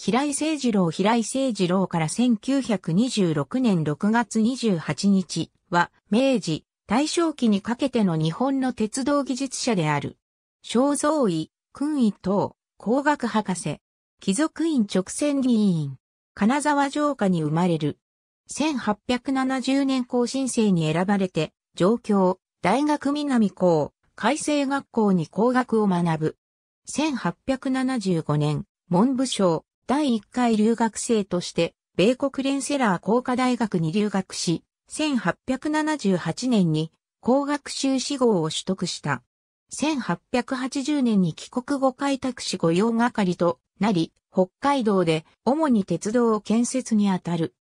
平井誠二郎平井誠二郎から1926年6月28日は明治、大正期にかけての日本の鉄道技術者である。肖像医、君位等、工学博士、貴族院直線議員、金沢城下に生まれる。1870年更新生に選ばれて、上京、大学南校、改正学校に工学を学ぶ。1875年、文部省、第1回留学生として、米国レンセラー工科大学に留学し、1878年に工学修士号を取得した。1880年に帰国後開拓士御用係となり、北海道で主に鉄道を建設にあたる。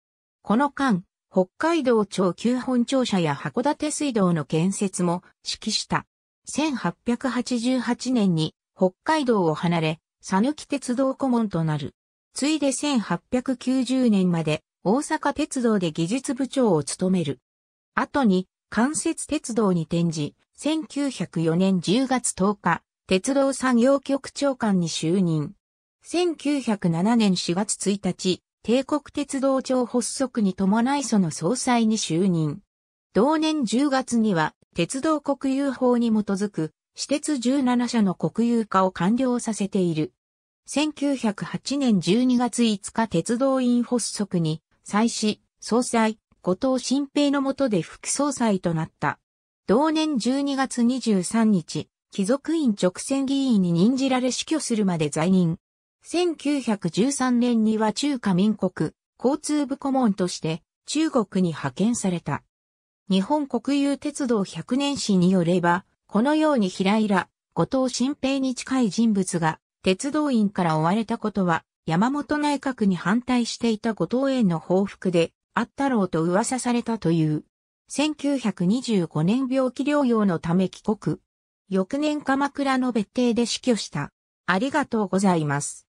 この間、北海道庁旧本庁舎や函館水道の建設も指揮した。1888年に北海道を離れ、佐抜鉄道顧問となる。ついで1890年まで大阪鉄道で技術部長を務める。後に関節鉄道に転じ、1904年10月10日、鉄道産業局長官に就任。1907年4月1日、帝国鉄道庁発足に伴いその総裁に就任。同年10月には、鉄道国有法に基づく、私鉄17社の国有化を完了させている。1908年12月5日鉄道院発足に、再始、総裁、後藤新平の下で副総裁となった。同年12月23日、貴族院直選議員に任じられ死去するまで在任。1913年には中華民国交通部顧問として中国に派遣された。日本国有鉄道100年史によれば、このように平ら、後藤新平に近い人物が鉄道員から追われたことは、山本内閣に反対していた後藤園の報復で、あったろうと噂されたという。1925年病気療養のため帰国。翌年鎌倉の別邸で死去した。ありがとうございます。